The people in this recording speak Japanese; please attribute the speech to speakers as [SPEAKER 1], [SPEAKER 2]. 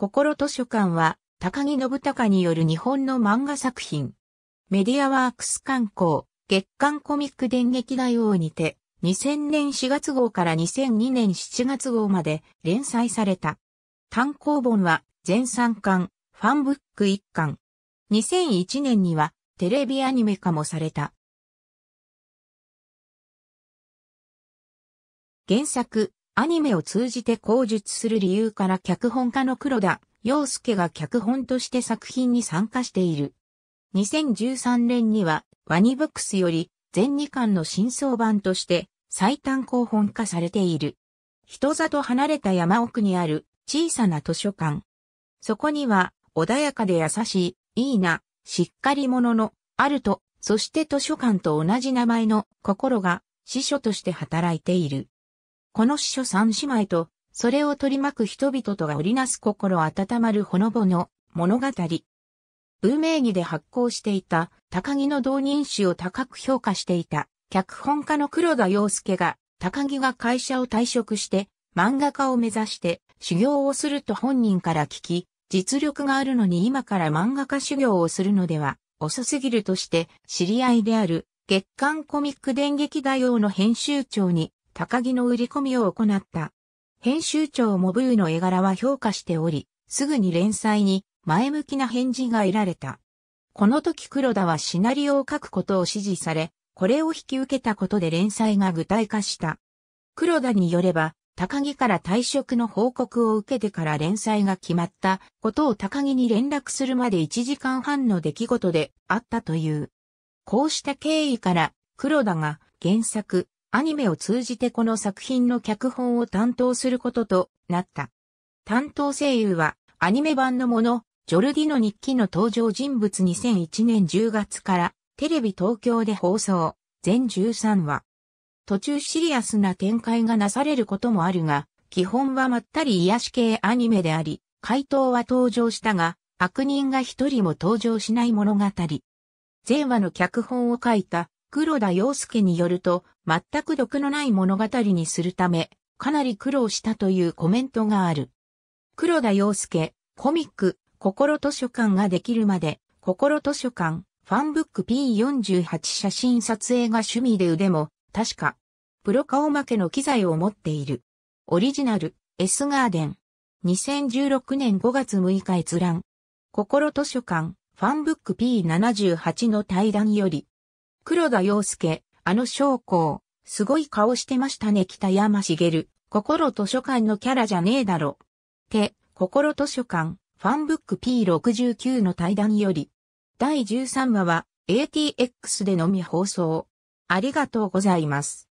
[SPEAKER 1] 心図書館は、高木信孝による日本の漫画作品。メディアワークス観光、月刊コミック電撃大王にて、2000年4月号から2002年7月号まで連載された。単行本は全3巻、ファンブック1巻。2001年にはテレビアニメ化もされた。原作、アニメを通じて口述する理由から脚本家の黒田洋介が脚本として作品に参加している。2013年にはワニブックスより全2巻の新装版として最短広本化されている。人里離れた山奥にある小さな図書館。そこには穏やかで優しい、いいな、しっかり者の、あると、そして図書館と同じ名前の心が司書として働いている。この司書三姉妹と、それを取り巻く人々とが織りなす心温まるほのぼの物語。文名義で発行していた高木の同人誌を高く評価していた脚本家の黒田洋介が高木が会社を退職して漫画家を目指して修行をすると本人から聞き、実力があるのに今から漫画家修行をするのでは遅すぎるとして知り合いである月刊コミック電撃大王の編集長に高木の売り込みを行った。編集長モブーの絵柄は評価しており、すぐに連載に前向きな返事が得られた。この時黒田はシナリオを書くことを指示され、これを引き受けたことで連載が具体化した。黒田によれば、高木から退職の報告を受けてから連載が決まったことを高木に連絡するまで1時間半の出来事であったという。こうした経緯から黒田が原作、アニメを通じてこの作品の脚本を担当することとなった。担当声優はアニメ版のもの、ジョルディの日記の登場人物2001年10月からテレビ東京で放送、全13話。途中シリアスな展開がなされることもあるが、基本はまったり癒し系アニメであり、回答は登場したが、悪人が一人も登場しない物語。前話の脚本を書いた黒田洋介によると、全く毒のない物語にするため、かなり苦労したというコメントがある。黒田洋介、コミック、心図書館ができるまで、心図書館、ファンブック P48 写真撮影が趣味で腕も、確か、プロ顔負けの機材を持っている。オリジナル、S ガーデン。2016年5月6日閲覧。心図書館、ファンブック P78 の対談より、黒田洋介、あの将校、すごい顔してましたね北山茂、心図書館のキャラじゃねえだろ。て、心図書館、ファンブック P69 の対談より、第13話は ATX でのみ放送。ありがとうございます。